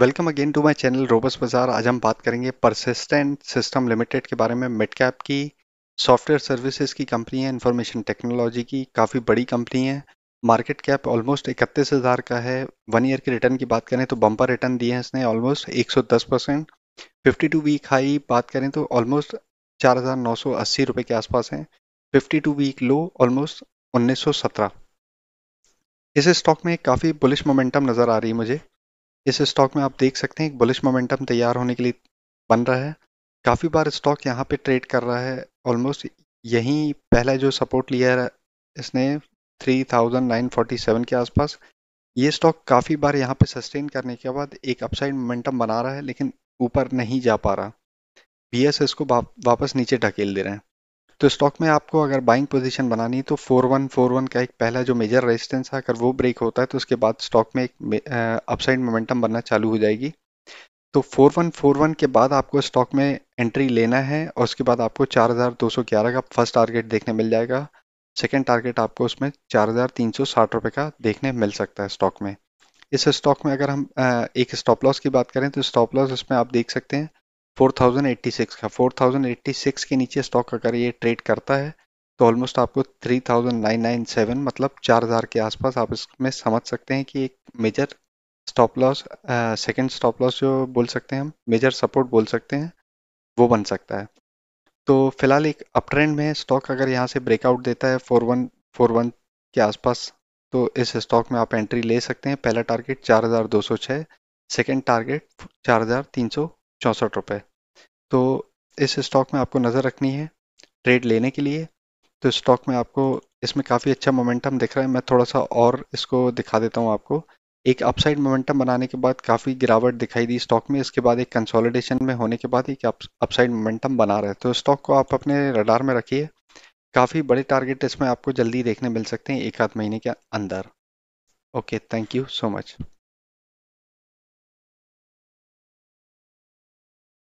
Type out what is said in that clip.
welcome again to my channel रोबस बाजार आज हम बात करेंगे परसिस्टेंट सिस्टम लिमिटेड के बारे में मिड कैप की सॉफ्टवेयर सर्विसेज की कंपनी है इंफॉर्मेशन टेक्नोलॉजी की काफ़ी बड़ी कंपनी है मार्केट कैप ऑलमोस्ट इकतीस हज़ार का है वन ईयर के रिटर्न की बात करें तो बम्पर रिटर्न दिए हैं इसने ऑलमोस्ट एक percent fifty two week high बात करें तो ऑलमोस्ट चार हज़ार नौ सौ अस्सी रुपये के आसपास हैं fifty two week low almost उन्नीस सौ सत्रह इस स्टॉक में काफ़ी बुलिश मोमेंटम नज़र आ रही है मुझे इस स्टॉक में आप देख सकते हैं एक बुलिश मोमेंटम तैयार होने के लिए बन रहा है काफ़ी बार स्टॉक यहाँ पे ट्रेड कर रहा है ऑलमोस्ट यहीं पहला जो सपोर्ट लिया है इसने 3947 के आसपास ये स्टॉक काफ़ी बार यहाँ पे सस्टेन करने के बाद एक अपसाइड मोमेंटम बना रहा है लेकिन ऊपर नहीं जा पा रहा बी इसको वापस नीचे ढकेल दे रहे हैं तो स्टॉक में आपको अगर बाइंग पोजीशन बनानी है तो 4141 का एक पहला जो मेजर रेजिस्टेंस है अगर वो ब्रेक होता है तो उसके बाद स्टॉक में एक अपसाइड मोमेंटम बनना चालू हो जाएगी तो 4141 के बाद आपको स्टॉक में एंट्री लेना है और उसके बाद आपको 4211 का फर्स्ट टारगेट देखने मिल जाएगा सेकेंड टारगेट आपको उसमें चार हज़ार का देखने मिल सकता है स्टॉक में इस स्टॉक में अगर हम एक स्टॉप लॉस की बात करें तो स्टॉप लॉस उसमें आप देख सकते हैं 4086 का 4086 के नीचे स्टॉक अगर ये ट्रेड करता है तो ऑलमोस्ट आपको 3997 मतलब 4000 के आसपास आप इसमें समझ सकते हैं कि एक major stop loss second stop loss जो बोल सकते हैं हम मेजर सपोर्ट बोल सकते हैं वो बन सकता है तो फिलहाल एक अप ट्रेंड में स्टॉक अगर यहाँ से ब्रेकआउट देता है 4141 के आसपास तो इस स्टॉक में आप एंट्री ले सकते हैं पहला टारगेट 4206 सेकंड टारगेट चार हज़ार तीन सौ चौंसठ रुपये तो इस स्टॉक में आपको नज़र रखनी है ट्रेड लेने के लिए तो स्टॉक में आपको इसमें काफ़ी अच्छा मोमेंटम दिख रहा है मैं थोड़ा सा और इसको दिखा देता हूँ आपको एक अपसाइड मोमेंटम बनाने के बाद काफ़ी गिरावट दिखाई दी स्टॉक में इसके बाद एक कंसोलिडेशन में होने के बाद एक अपसाइड मोमेंटम बना रहा है तो स्टॉक को आप अपने रडार में रखिए काफ़ी बड़े टारगेट इसमें आपको जल्दी देखने मिल सकते हैं एक आध महीने के अंदर okay thank you so much